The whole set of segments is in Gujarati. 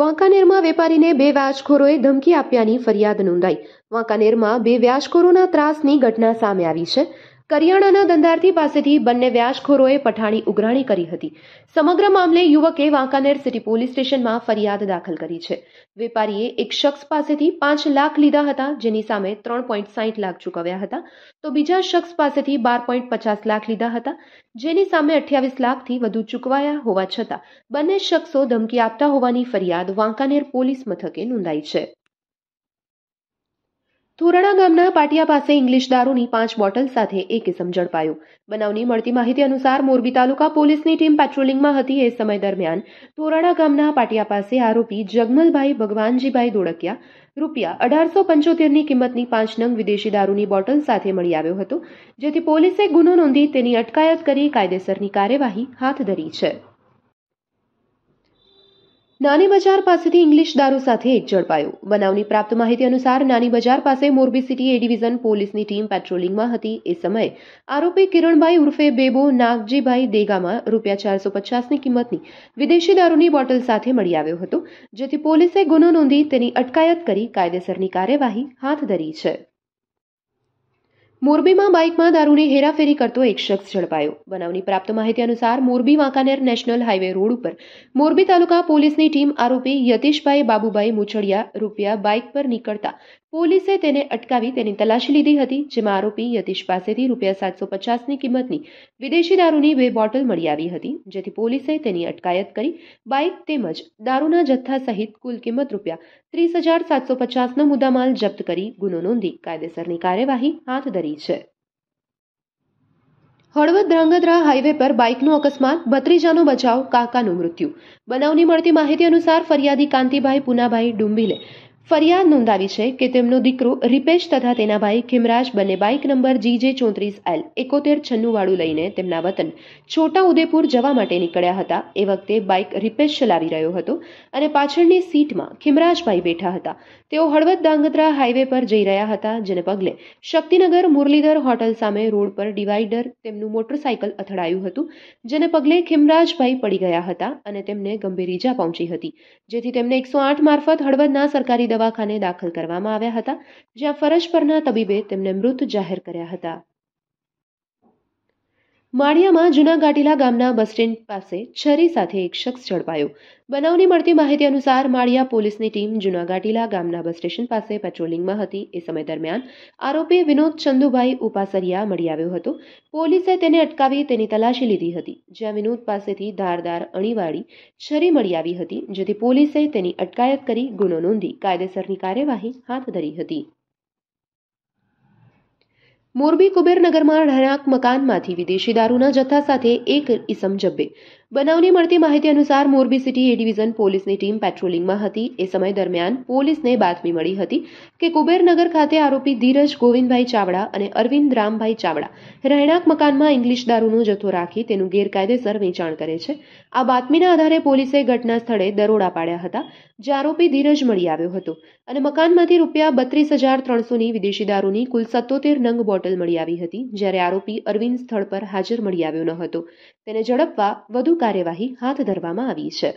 વાંકાનેરમાં વેપારીને બે વ્યાજખોરોએ ધમકી આપ્યાની ફરિયાદ નોંધાઈ વાંકાનેરમાં બે વ્યાજખોરોના ત્રાસની ઘટના સામે આવી છે કરિયાણાના ધંધાર્થી પાસેથી બંને વ્યાજખોરોએ પઠાણી ઉઘરાણી કરી હતી સમગ્ર મામલે યુવકે વાંકાનેર સિટી પોલીસ સ્ટેશનમાં ફરિયાદ દાખલ કરી છે વેપારીએ એક શખ્સ પાસેથી પાંચ લાખ લીધા હતા જેની સામે ત્રણ પોઈન્ટ સાહીઠ લાખ ચૂકવ્યા હતા તો બીજા શખ્સ પાસેથી બાર પોઈન્ટ પચાસ લાખ લીધા હતા જેની સામે અઠ્યાવીસ લાખથી વધુ ચૂકવાયા હોવા છતાં બંને શખ્સો ધમકી આપતા હોવાની ફરિયાદ વાંકાનેર પોલીસ મથકે નોંધાઈ છે થોરણા ગામના પાટિયા પાસે ઇંગ્લિશ દારૂની પાંચ બોટલ સાથે એક ઇસમ ઝડપાયો બનાવની મળતી માહિતી અનુસાર મોરબી તાલુકા પોલીસની ટીમ પેટ્રોલિંગમાં હતી એ સમય દરમિયાન થોરાણા ગામના પાટિયા પાસે આરોપી જગમલભાઈ ભગવાનજીભાઈ દોડકિયા રૂપિયા અઢારસો પંચોતેરની કિંમતની પાંચ નંગ વિદેશી દારૂની બોટલ સાથે મળી આવ્યો હતો જેથી પોલીસે ગુનો નોંધી તેની અટકાયત કરી કાયદેસરની કાર્યવાહી હાથ ધરી છે નાની બજાર પાસેથી ઇંગ્લિશ દારૂ સાથે એક ઝડપાયો બનાવની પ્રાપ્ત માહિતી અનુસાર નાની બજાર પાસે મોરબી સિટી એ ડિવિઝન પોલીસની ટીમ પેટ્રોલિંગમાં હતી એ સમયે આરોપી કિરણભાઈ ઉર્ફે બેબો નાગજીભાઈ દેગામાં રૂપિયા ચારસો પચાસની કિંમતની વિદેશી દારૂની બોટલ સાથે મળી આવ્યો હતો જેથી પોલીસે ગુનો નોંધી તેની અટકાયત કરી કાયદેસરની કાર્યવાહી હાથ ધરી છે મોરબીમાં બાઇકમાં દારૂની હેરાફેરી કરતો એક શખ્સ ઝડપાયો બનાવની પ્રાપ્ત માહિતી અનુસાર Morbi Wankaner national highway road ઉપર મોરબી તાલુકા પોલીસની ટીમ આરોપી યતીશભાઈ બાબુભાઈ મુછડિયા રૂપિયા બાઇક પર નીકળતા પોલીસે તેને અટકાવી તેની તલાશી લીધી હતી જેમાં આરોપી યતીશ પાસેથી રૂપિયા સાતસો પચાસની કિંમતની વિદેશી દારૂની બે બોટલ મળી આવી હતી જેથી પોલીસે તેની અટકાયત કરી બાઇક તેમજ દારૂના જથ્થા સહિત કુલ કિંમત રૂપિયા ત્રીસ હજાર સાતસો પચાસનો મુદ્દામાલ જપ્ત કરી ગુનો નોંધી કાયદેસરની કાર્યવાહી હાથ ધરી છે હળવદ ધ્રાંગધ્રા હાઈવે પર બાઇકનો અકસ્માત ભત્રીજાનો બચાવ કાકાનું મૃત્યુ બનાવની મળતી માહિતી અનુસાર ફરિયાદી કાંતિભાઈ પુનાભાઈ ડુંબીલે ફરિયાદ નોંધાવી છે કે તેમનો દીકરો રિપેશ તથા તેના ભાઈ ખિમરાજ બંને બાઇક નંબર જીજે ચોત્રીસ એલ એકોતેર છન્નુંવાળું લઈને તેમના વતન છોટા ઉદેપુર જવા માટે નીકળ્યા હતા એ વખતે બાઇક રિપેશ ચલાવી રહ્યો હતો અને પાછળની સીટમાં ખિમરાજભાઈ બેઠા હતા તેઓ હળવદ ડાંગધ્રા હાઈવે પર જઈ રહ્યા હતા જેને પગલે શક્તિનગર મુરલીધર હોટલ સામે રોડ પર ડિવાઈડર તેમનું મોટરસાયકલ અથડાયું હતું જેને પગલે ખિમરાજભાઈ પડી ગયા હતા અને તેમને ગંભીર ઈજા પહોંચી હતી જેથી તેમને એકસો આઠ મારફત હળવદના સરકારી દવાખાને દાખલ કરવામાં આવ્યા હતા જ્યાં ફરજ પરના તબીબે તેમને મૃત જાહેર કર્યા હતા માળિયામાં જૂના ગાટીલા ગામના બસ સ્ટેન્ડ પાસે છરી સાથે એક શખ્સ ઝડપાયો બનાવની મળતી માહિતી અનુસાર માળિયા પોલીસની ટીમ જૂના ગાટીલા ગામના બસ સ્ટેશન પાસે પેટ્રોલિંગમાં હતી એ સમય દરમિયાન આરોપી વિનોદ ચંદુભાઈ ઉપાસરિયા મળી આવ્યો હતો પોલીસે તેને અટકાવી તેની તલાશી લીધી હતી જ્યાં વિનોદ પાસેથી ધારદાર અણીવાળી છરી મળી આવી હતી જેથી પોલીસે તેની અટકાયત કરી ગુનો નોંધી કાયદેસરની કાર્યવાહી હાથ ધરી હતી મોરબી કુબેરનગરમાં રહેણાંક મકાનમાંથી વિદેશી દારૂના જથ્થા સાથે એક ઇસમ જબ્બે બનાવની મળતી માહિતી અનુસાર મોરબી સિટી એ ડિવિઝન પોલીસની ટીમ પેટ્રોલિંગમાં હતી એ સમય દરમિયાન પોલીસને બાતમી મળી હતી કે કુબેરનગર ખાતે આરોપી ધીરજ ગોવિંદભાઈ ચાવડા અને અરવિંદ રામભાઈ ચાવડા રહેણાંક મકાનમાં ઇંગ્લિશ દારૂનો જથ્થો રાખી તેનું ગેરકાયદેસર વેચાણ કરે છે આ બાતમીના આધારે પોલીસે ઘટના સ્થળે દરોડા પાડ્યા હતા જે આરોપી ધીરજ મળી આવ્યો હતો અને મકાનમાંથી રૂપિયા બત્રીસ હજાર ત્રણસોની વિદેશી દારૂની કુલ સત્તોતેર નંગ બોટલ મળી આવી હતી જ્યારે આરોપી અરવિંદ સ્થળ પર હાજર મળી આવ્યો ન હતો તેને ઝડપવા વધુ કાર્યવાહી હાથ ધરવામાં આવી છે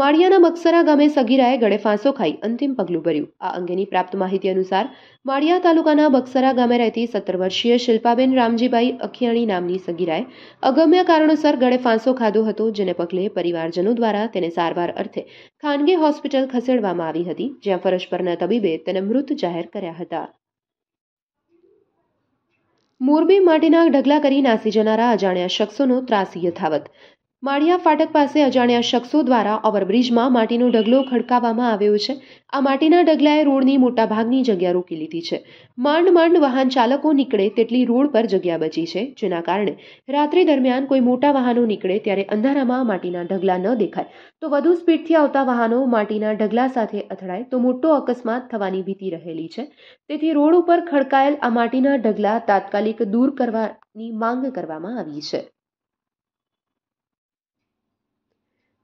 માળિયાના મકસરા ગામે સગીરાએ ગળે ખાઈ અંતિમ પગલું ભર્યું આ અંગેની પ્રાપ્ત માહિતી અનુસાર માળિયા તાલુકાના બક્સરા ગામે રહેતી સત્તર વર્ષીય શિલ્પાબેન રામજીભાઈ અખિયાણી નામની સગીરાએ અગમ્ય કારણોસર ગળે ફાંસો ખાધો હતો જેને પગલે પરિવારજનો દ્વારા તેને સારવાર અર્થે ખાનગી હોસ્પિટલ ખસેડવામાં આવી હતી જ્યાં ફરજ પરના તબીબે તેને મૃત જાહેર કર્યા હતા મોરબી માટીના ઢગલા કરી નાસી જનારા અજાણ્યા શખ્સોનો ત્રાસી યથાવત માળિયા ફાટક પાસે અજાણ્યા શખ્સો દ્વારા ઓવરબ્રિજમાં માટીનો ઢગલો ખડકાવવામાં આવ્યો છે આ માટીના ઢગલાએ રોડની મોટા ભાગની જગ્યા રોકી લીધી છે માંડ માંડ વાહન ચાલકો નીકળે તેટલી રોડ પર જગ્યા બચી છે જેના કારણે રાત્રિ દરમિયાન કોઈ મોટા વાહનો નીકળે ત્યારે અંધારામાં માટીના ઢગલા ન દેખાય તો વધુ સ્પીડથી આવતા વાહનો માટીના ઢગલા સાથે અથડાય તો મોટો અકસ્માત થવાની ભીતિ રહેલી છે તેથી રોડ ઉપર ખડકાયેલ આ માટીના ઢગલા તાત્કાલિક દૂર કરવાની માંગ કરવામાં આવી છે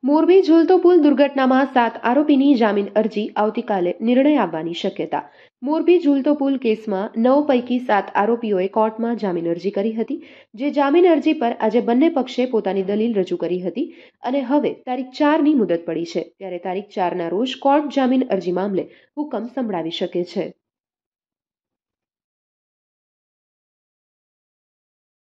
મોરબી ઝૂલતો પુલ દુર્ઘટનામાં સાત આરોપીની જામીન અરજી આવતીકાલે નિર્ણય આવવાની શક્યતા મોરબી ઝૂલતો પુલ કેસમાં નવ પૈકી સાત આરોપીઓએ કોર્ટમાં જામીન અરજી કરી હતી જે જામીન અરજી પર આજે બંને પક્ષે પોતાની દલીલ રજૂ કરી હતી અને હવે તારીખ ચારની મુદત પડી છે ત્યારે તારીખ ચારના રોજ કોર્ટ જામીન અરજી મામલે હુકમ સંભળાવી શકે છે